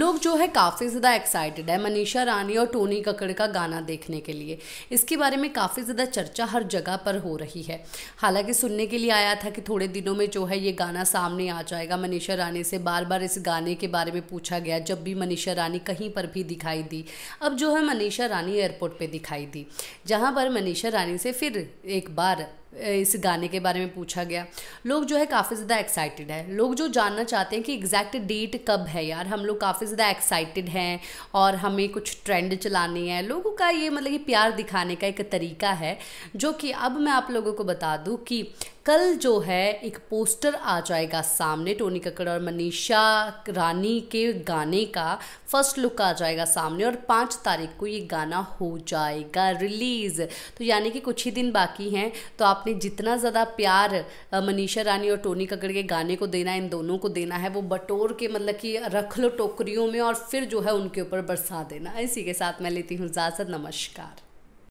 लोग जो है काफ़ी ज़्यादा एक्साइटेड है मनीषा रानी और टोनी कक्कड़ का गाना देखने के लिए इसके बारे में काफ़ी ज़्यादा चर्चा हर जगह पर हो रही है हालांकि सुनने के लिए आया था कि थोड़े दिनों में जो है ये गाना सामने आ जाएगा मनीषा रानी से बार बार इस गाने के बारे में पूछा गया जब भी मनीषा रानी कहीं पर भी दिखाई दी अब जो है मनीषा रानी एयरपोर्ट पर दिखाई दी जहाँ पर मनीषा रानी से फिर एक बार इस गाने के बारे में पूछा गया लोग जो है काफ़ी ज़्यादा एक्साइटेड है लोग जो जानना चाहते हैं कि एग्जैक्ट डेट कब है यार हम लोग काफ़ी ज़्यादा एक्साइटेड हैं और हमें कुछ ट्रेंड चलानी है लोगों का ये मतलब कि प्यार दिखाने का एक तरीका है जो कि अब मैं आप लोगों को बता दूँ कि कल जो है एक पोस्टर आ जाएगा सामने टोनी कक्कड़ और मनीषा रानी के गाने का फर्स्ट लुक आ जाएगा सामने और पाँच तारीख को ये गाना हो जाएगा रिलीज़ तो यानी कि कुछ ही दिन बाकी हैं तो आपने जितना ज़्यादा प्यार मनीषा रानी और टोनी कक्कड़ के गाने को देना इन दोनों को देना है वो बटोर के मतलब कि रख लो टोकरियों में और फिर जो है उनके ऊपर बरसा देना इसी के साथ मैं लेती हूँ इजाज़त नमस्कार